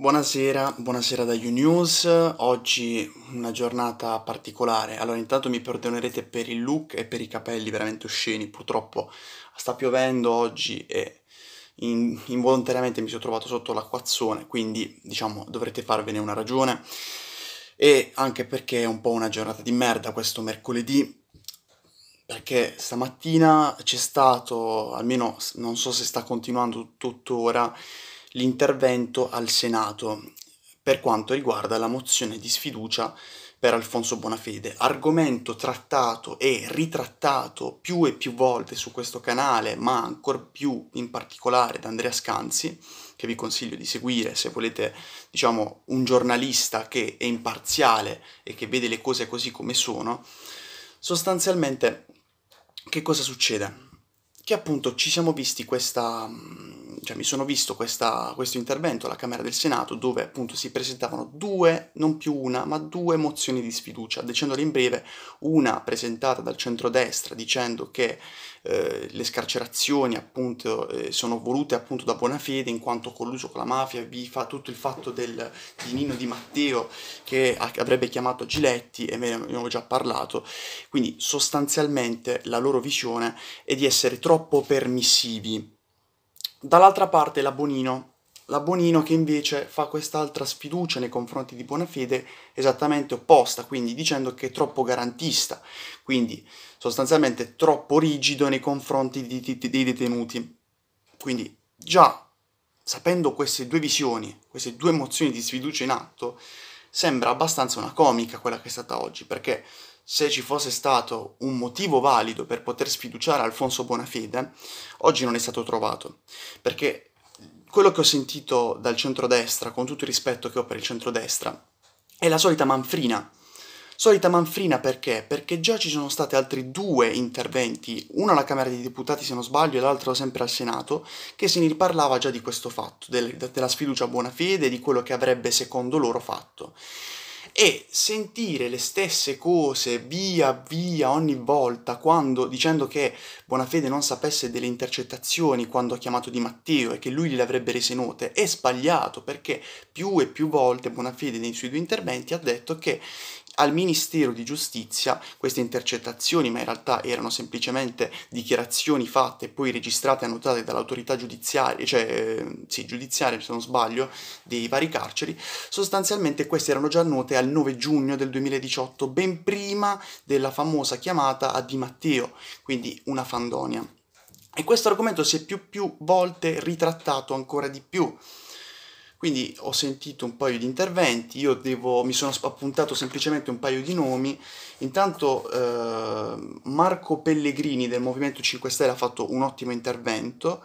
Buonasera, buonasera da YouNews, oggi una giornata particolare, allora intanto mi perdonerete per il look e per i capelli veramente osceni, purtroppo sta piovendo oggi e in, involontariamente mi sono trovato sotto l'acquazzone, quindi diciamo dovrete farvene una ragione e anche perché è un po' una giornata di merda questo mercoledì, perché stamattina c'è stato, almeno non so se sta continuando tuttora, l'intervento al Senato per quanto riguarda la mozione di sfiducia per Alfonso Bonafede, argomento trattato e ritrattato più e più volte su questo canale, ma ancor più in particolare da Andrea Scanzi, che vi consiglio di seguire se volete, diciamo, un giornalista che è imparziale e che vede le cose così come sono. Sostanzialmente, che cosa succede? Che appunto ci siamo visti questa cioè, mi sono visto questa, questo intervento alla Camera del Senato dove appunto si presentavano due, non più una, ma due mozioni di sfiducia, dicendole in breve, una presentata dal centrodestra dicendo che eh, le scarcerazioni appunto eh, sono volute appunto da buona fede in quanto colluso con la mafia, vi fa tutto il fatto del, di Nino Di Matteo che avrebbe chiamato Giletti e ve ne avevo già parlato, quindi sostanzialmente la loro visione è di essere troppo permissivi Dall'altra parte la Bonino, che invece fa quest'altra sfiducia nei confronti di Bonafede esattamente opposta, quindi dicendo che è troppo garantista, quindi sostanzialmente troppo rigido nei confronti di, di, dei detenuti. Quindi già sapendo queste due visioni, queste due emozioni di sfiducia in atto, sembra abbastanza una comica quella che è stata oggi, perché se ci fosse stato un motivo valido per poter sfiduciare Alfonso Bonafede, oggi non è stato trovato. Perché quello che ho sentito dal centrodestra, con tutto il rispetto che ho per il centrodestra, è la solita manfrina. Solita manfrina perché? Perché già ci sono stati altri due interventi, uno alla Camera dei Deputati se non sbaglio e l'altro sempre al Senato, che si riparlava già di questo fatto, del, della sfiducia a buona fede e di quello che avrebbe secondo loro fatto e sentire le stesse cose via via ogni volta quando dicendo che Bonafede non sapesse delle intercettazioni quando ha chiamato Di Matteo e che lui le avrebbe rese note è sbagliato perché più e più volte Bonafede nei suoi due interventi ha detto che al Ministero di Giustizia queste intercettazioni, ma in realtà erano semplicemente dichiarazioni fatte e poi registrate e annotate dall'autorità giudiziaria, cioè ehm, sì, giudiziaria se non sbaglio, dei vari carceri, sostanzialmente queste erano già note al 9 giugno del 2018, ben prima della famosa chiamata a Di Matteo, quindi una fandonia. E questo argomento si è più più volte ritrattato ancora di più quindi ho sentito un paio di interventi, io devo, mi sono appuntato semplicemente un paio di nomi. Intanto eh, Marco Pellegrini del Movimento 5 Stelle ha fatto un ottimo intervento.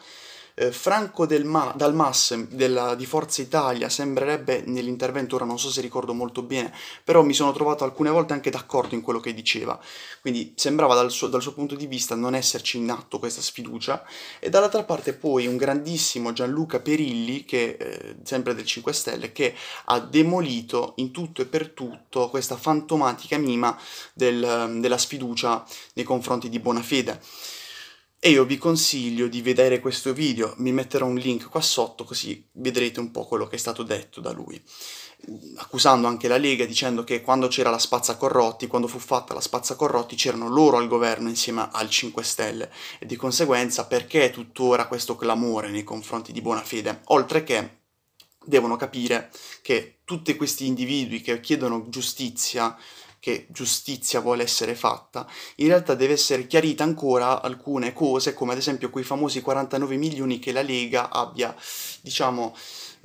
Eh, Franco del Ma- Dal Mas della, di Forza Italia sembrerebbe nell'intervento, ora non so se ricordo molto bene, però mi sono trovato alcune volte anche d'accordo in quello che diceva, quindi sembrava dal suo, dal suo punto di vista non esserci in atto questa sfiducia, e dall'altra parte poi un grandissimo Gianluca Perilli, che, eh, sempre del 5 Stelle, che ha demolito in tutto e per tutto questa fantomatica mima del, della sfiducia nei confronti di Bonafede e io vi consiglio di vedere questo video, mi metterò un link qua sotto così vedrete un po' quello che è stato detto da lui, accusando anche la Lega dicendo che quando c'era la spazza corrotti, quando fu fatta la spazza corrotti c'erano loro al governo insieme al 5 Stelle e di conseguenza perché tuttora questo clamore nei confronti di Bonafede, oltre che devono capire che tutti questi individui che chiedono giustizia che giustizia vuole essere fatta, in realtà deve essere chiarita ancora alcune cose, come ad esempio quei famosi 49 milioni che la Lega abbia, diciamo,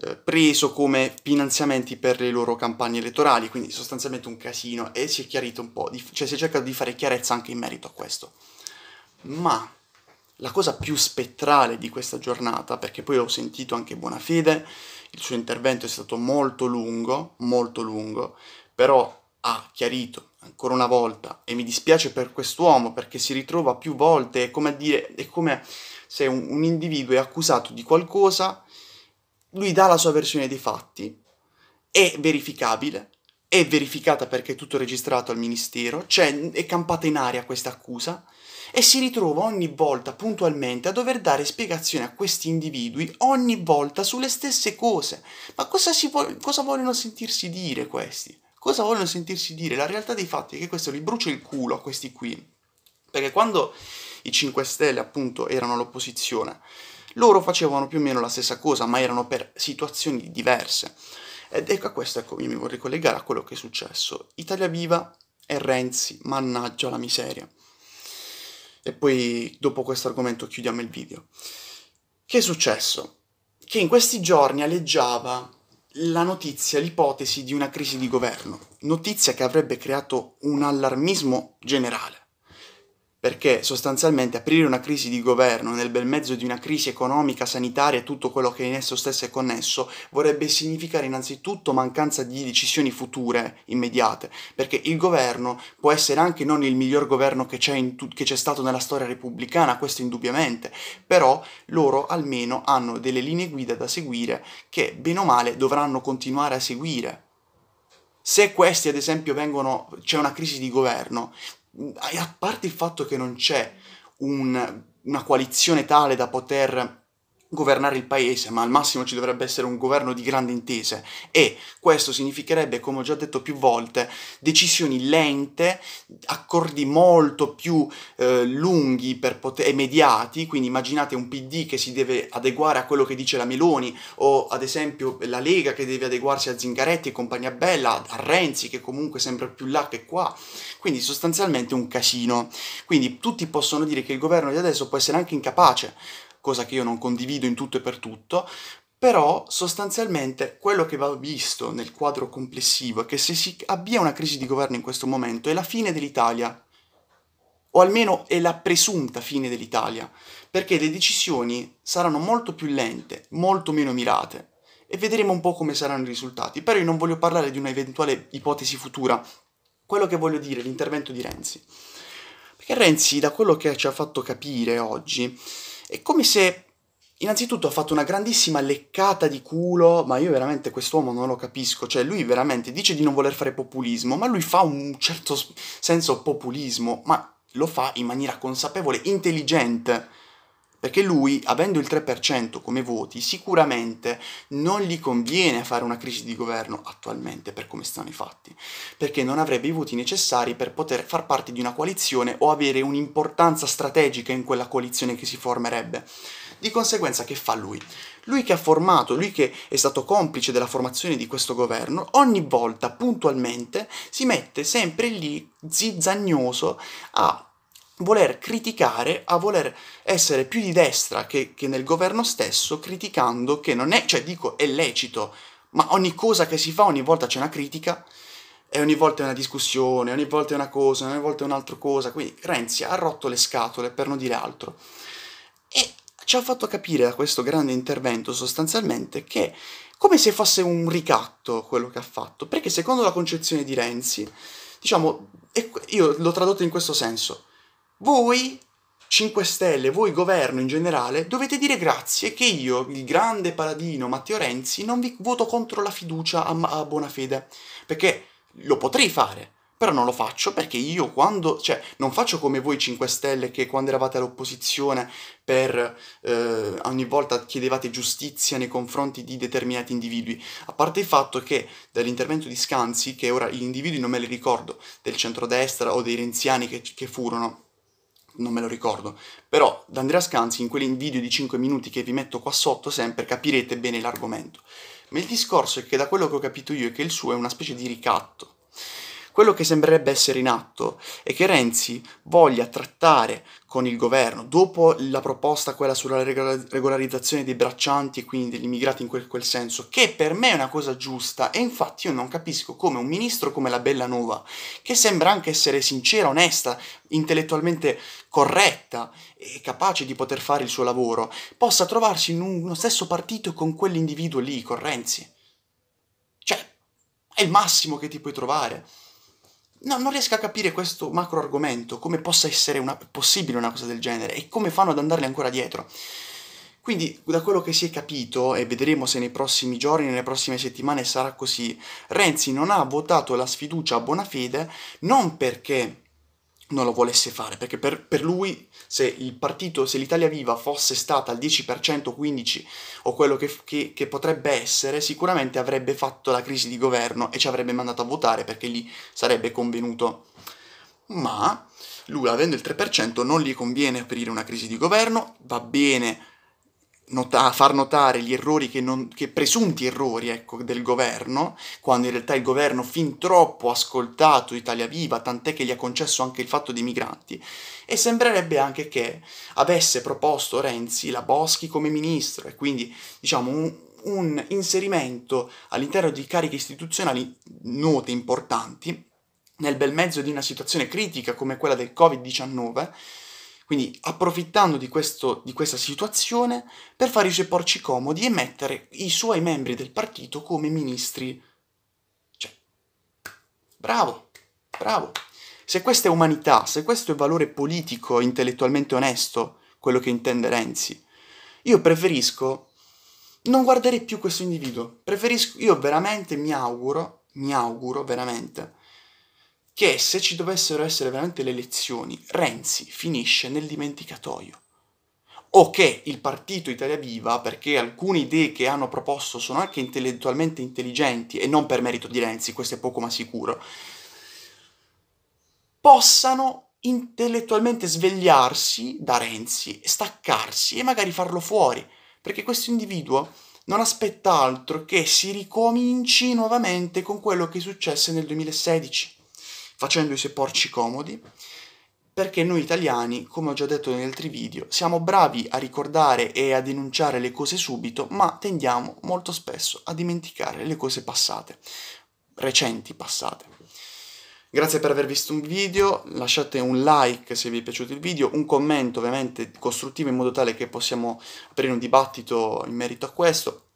eh, preso come finanziamenti per le loro campagne elettorali, quindi sostanzialmente un casino e si è chiarito un po', di, cioè si è cercato di fare chiarezza anche in merito a questo. Ma la cosa più spettrale di questa giornata, perché poi ho sentito anche Bonafede, il suo intervento è stato molto lungo, molto lungo, però ha chiarito ancora una volta, e mi dispiace per quest'uomo perché si ritrova più volte, è come, dire, è come se un, un individuo è accusato di qualcosa, lui dà la sua versione dei fatti, è verificabile, è verificata perché è tutto registrato al ministero, cioè è campata in aria questa accusa e si ritrova ogni volta puntualmente a dover dare spiegazioni a questi individui ogni volta sulle stesse cose. Ma cosa, vuole, cosa vogliono sentirsi dire questi? Cosa vogliono sentirsi dire? La realtà dei fatti è che questo li brucia il culo a questi qui. Perché quando i 5 Stelle, appunto, erano l'opposizione, loro facevano più o meno la stessa cosa, ma erano per situazioni diverse. Ed ecco a questo ecco, io mi vorrei collegare a quello che è successo. Italia Viva e Renzi, mannaggia la miseria. E poi dopo questo argomento chiudiamo il video. Che è successo? Che in questi giorni aleggiava la notizia, l'ipotesi di una crisi di governo, notizia che avrebbe creato un allarmismo generale perché sostanzialmente aprire una crisi di governo nel bel mezzo di una crisi economica, sanitaria e tutto quello che in esso stesso è connesso vorrebbe significare innanzitutto mancanza di decisioni future immediate, perché il governo può essere anche non il miglior governo che c'è, tu- che c'è stato nella storia repubblicana, questo indubbiamente, però loro almeno hanno delle linee guida da seguire che bene o male dovranno continuare a seguire. Se questi, ad esempio, vengono, c'è una crisi di governo, a parte il fatto che non c'è un, una coalizione tale da poter governare il paese, ma al massimo ci dovrebbe essere un governo di grande intese e questo significherebbe, come ho già detto più volte, decisioni lente, accordi molto più eh, lunghi pot- e mediati, quindi immaginate un PD che si deve adeguare a quello che dice la Meloni o ad esempio la Lega che deve adeguarsi a Zingaretti e compagnia bella, a Renzi che comunque sembra più là che qua, quindi sostanzialmente un casino. Quindi tutti possono dire che il governo di adesso può essere anche incapace, cosa che io non condivido in tutto e per tutto, però sostanzialmente quello che va visto nel quadro complessivo è che se si abbia una crisi di governo in questo momento è la fine dell'Italia, o almeno è la presunta fine dell'Italia, perché le decisioni saranno molto più lente, molto meno mirate e vedremo un po' come saranno i risultati. Però io non voglio parlare di un'eventuale ipotesi futura, quello che voglio dire è l'intervento di Renzi. Perché Renzi, da quello che ci ha fatto capire oggi, è come se Innanzitutto ha fatto una grandissima leccata di culo, ma io veramente quest'uomo non lo capisco, cioè lui veramente dice di non voler fare populismo, ma lui fa un certo senso populismo, ma lo fa in maniera consapevole, intelligente. Perché lui, avendo il 3% come voti, sicuramente non gli conviene fare una crisi di governo attualmente per come stanno i fatti, perché non avrebbe i voti necessari per poter far parte di una coalizione o avere un'importanza strategica in quella coalizione che si formerebbe. Di conseguenza che fa lui? Lui che ha formato, lui che è stato complice della formazione di questo governo, ogni volta puntualmente si mette sempre lì zizzagnoso a voler criticare a voler essere più di destra che, che nel governo stesso, criticando che non è, cioè dico, è lecito, ma ogni cosa che si fa ogni volta c'è una critica e ogni volta è una discussione, ogni volta è una cosa, ogni volta è un'altra cosa, quindi Renzi ha rotto le scatole per non dire altro. E ci ha fatto capire da questo grande intervento sostanzialmente che come se fosse un ricatto quello che ha fatto, perché secondo la concezione di Renzi, diciamo, io l'ho tradotto in questo senso, voi 5 Stelle, voi governo in generale, dovete dire grazie che io, il grande paladino Matteo Renzi, non vi voto contro la fiducia a, a buona fede. Perché lo potrei fare, però non lo faccio perché io quando, cioè, non faccio come voi 5 Stelle che quando eravate all'opposizione per eh, ogni volta chiedevate giustizia nei confronti di determinati individui. A parte il fatto che dall'intervento di Scanzi, che ora gli individui non me li ricordo, del centrodestra o dei renziani che, che furono, non me lo ricordo, però da Andrea Scanzi in quel di 5 minuti che vi metto qua sotto sempre capirete bene l'argomento. Ma il discorso è che da quello che ho capito io è che il suo è una specie di ricatto quello che sembrerebbe essere in atto è che Renzi voglia trattare con il governo, dopo la proposta quella sulla regolarizzazione dei braccianti e quindi degli immigrati in quel, quel, senso, che per me è una cosa giusta e infatti io non capisco come un ministro come la Bellanova, che sembra anche essere sincera, onesta, intellettualmente corretta e capace di poter fare il suo lavoro, possa trovarsi in uno stesso partito con quell'individuo lì, con Renzi. Cioè, è il massimo che ti puoi trovare. No, non riesco a capire questo macro argomento, come possa essere una, possibile una cosa del genere e come fanno ad andarle ancora dietro. Quindi, da quello che si è capito, e vedremo se nei prossimi giorni, nelle prossime settimane sarà così, Renzi non ha votato la sfiducia a buona fede non perché non lo volesse fare, perché per, per lui se il partito, se l'Italia Viva fosse stata al 10%, 15% o quello che, che, che, potrebbe essere, sicuramente avrebbe fatto la crisi di governo e ci avrebbe mandato a votare perché gli sarebbe convenuto. Ma lui avendo il 3% non gli conviene aprire una crisi di governo, va bene nota- far notare gli errori che, non, che presunti errori ecco, del governo, quando in realtà il governo fin troppo ha ascoltato Italia Viva, tant'è che gli ha concesso anche il fatto dei migranti, e sembrerebbe anche che avesse proposto Renzi la Boschi come ministro e quindi diciamo un, un inserimento all'interno di cariche istituzionali note importanti nel bel mezzo di una situazione critica come quella del Covid-19 quindi approfittando di, questo, di questa situazione per fare i suoi porci comodi e mettere i suoi membri del partito come ministri. Cioè, bravo, bravo. Se questa è umanità, se questo è valore politico, intellettualmente onesto, quello che intende Renzi, io preferisco non guardare più questo individuo. Preferisco, io veramente mi auguro, mi auguro veramente, che se ci dovessero essere veramente le elezioni, Renzi finisce nel dimenticatoio. O che il partito Italia Viva, perché alcune idee che hanno proposto sono anche intellettualmente intelligenti e non per merito di Renzi, questo è poco ma sicuro, possano intellettualmente svegliarsi da Renzi, staccarsi e magari farlo fuori, perché questo individuo non aspetta altro che si ricominci nuovamente con quello che successe nel 2016 facendo i suoi porci comodi, perché noi italiani, come ho già detto negli altri video, siamo bravi a ricordare e a denunciare le cose subito, ma tendiamo molto spesso a dimenticare le cose passate, recenti passate. Grazie per aver visto un video, lasciate un like se vi è piaciuto il video, un commento ovviamente costruttivo in modo tale che possiamo aprire un dibattito in merito a questo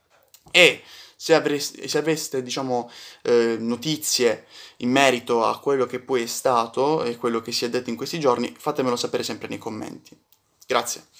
e se, avreste, se aveste diciamo, eh, notizie in merito a quello che poi è stato e quello che si è detto in questi giorni, fatemelo sapere sempre nei commenti. Grazie.